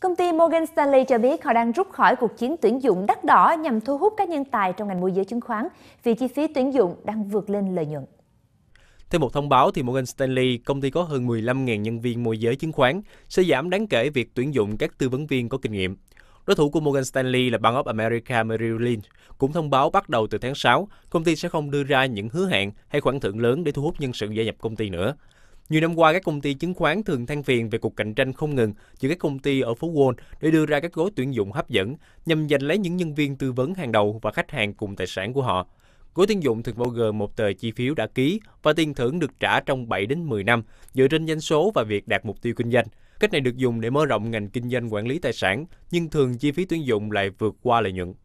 Công ty Morgan Stanley cho biết họ đang rút khỏi cuộc chiến tuyển dụng đắt đỏ nhằm thu hút các nhân tài trong ngành môi giới chứng khoán vì chi phí tuyển dụng đang vượt lên lợi nhuận. Theo một thông báo, thì Morgan Stanley, công ty có hơn 15.000 nhân viên môi giới chứng khoán, sẽ giảm đáng kể việc tuyển dụng các tư vấn viên có kinh nghiệm. Đối thủ của Morgan Stanley là Bank of America Merrill Lynch cũng thông báo bắt đầu từ tháng 6, công ty sẽ không đưa ra những hứa hẹn hay khoản thưởng lớn để thu hút nhân sự gia nhập công ty nữa. Nhiều năm qua, các công ty chứng khoán thường than phiền về cuộc cạnh tranh không ngừng giữa các công ty ở phố Wall để đưa ra các gói tuyển dụng hấp dẫn nhằm giành lấy những nhân viên tư vấn hàng đầu và khách hàng cùng tài sản của họ. Gói tuyển dụng thường bao gồm một tờ chi phiếu đã ký và tiền thưởng được trả trong 7 đến 10 năm dựa trên doanh số và việc đạt mục tiêu kinh doanh. Cách này được dùng để mở rộng ngành kinh doanh quản lý tài sản, nhưng thường chi phí tuyển dụng lại vượt qua lợi nhuận.